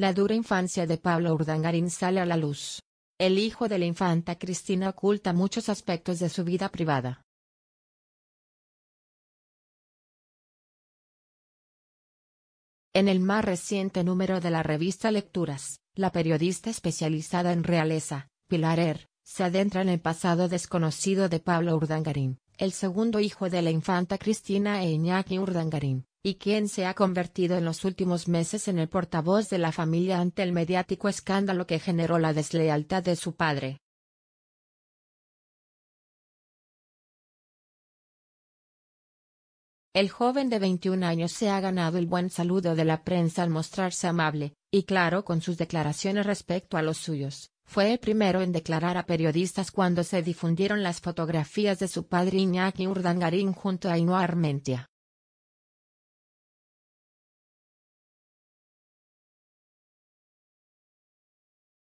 La dura infancia de Pablo Urdangarín sale a la luz. El hijo de la infanta Cristina oculta muchos aspectos de su vida privada. En el más reciente número de la revista Lecturas, la periodista especializada en realeza, Pilar Er, se adentra en el pasado desconocido de Pablo Urdangarín, el segundo hijo de la infanta Cristina e Iñaki Urdangarín, y quien se ha convertido en los últimos meses en el portavoz de la familia ante el mediático escándalo que generó la deslealtad de su padre. El joven de 21 años se ha ganado el buen saludo de la prensa al mostrarse amable, y claro con sus declaraciones respecto a los suyos. Fue el primero en declarar a periodistas cuando se difundieron las fotografías de su padre Iñaki Urdangarín junto a Inua Armentia.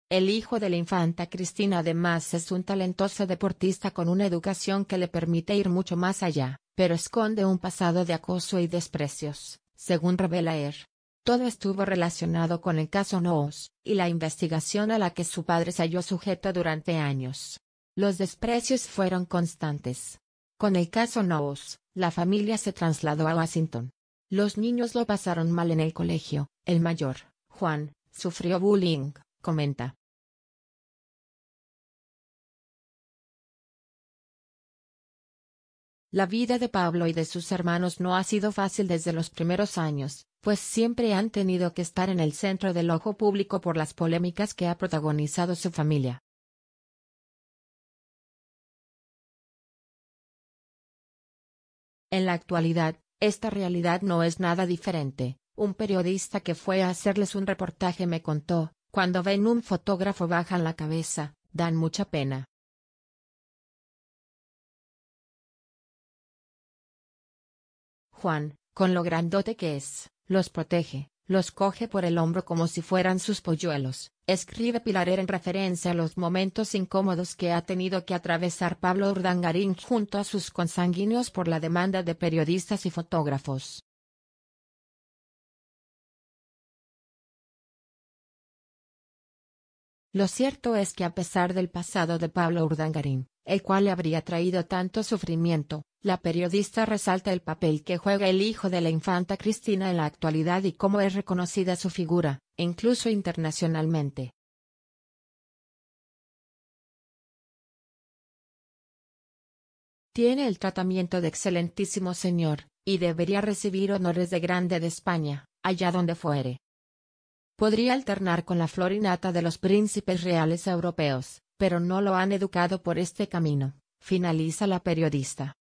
El hijo de la infanta Cristina además es un talentoso deportista con una educación que le permite ir mucho más allá, pero esconde un pasado de acoso y desprecios, según revela ER. Todo estuvo relacionado con el caso Noos, y la investigación a la que su padre se halló sujeto durante años. Los desprecios fueron constantes. Con el caso Noos, la familia se trasladó a Washington. Los niños lo pasaron mal en el colegio, el mayor, Juan, sufrió bullying, Comenta. La vida de Pablo y de sus hermanos no ha sido fácil desde los primeros años, pues siempre han tenido que estar en el centro del ojo público por las polémicas que ha protagonizado su familia. En la actualidad, esta realidad no es nada diferente. Un periodista que fue a hacerles un reportaje me contó, cuando ven un fotógrafo bajan la cabeza, dan mucha pena. Juan, con lo grandote que es, los protege, los coge por el hombro como si fueran sus polluelos, escribe Pilarer en referencia a los momentos incómodos que ha tenido que atravesar Pablo Urdangarín junto a sus consanguíneos por la demanda de periodistas y fotógrafos. Lo cierto es que a pesar del pasado de Pablo Urdangarín, el cual le habría traído tanto sufrimiento, la periodista resalta el papel que juega el hijo de la infanta Cristina en la actualidad y cómo es reconocida su figura, incluso internacionalmente. Tiene el tratamiento de excelentísimo señor, y debería recibir honores de grande de España, allá donde fuere. Podría alternar con la florinata de los príncipes reales europeos, pero no lo han educado por este camino, finaliza la periodista.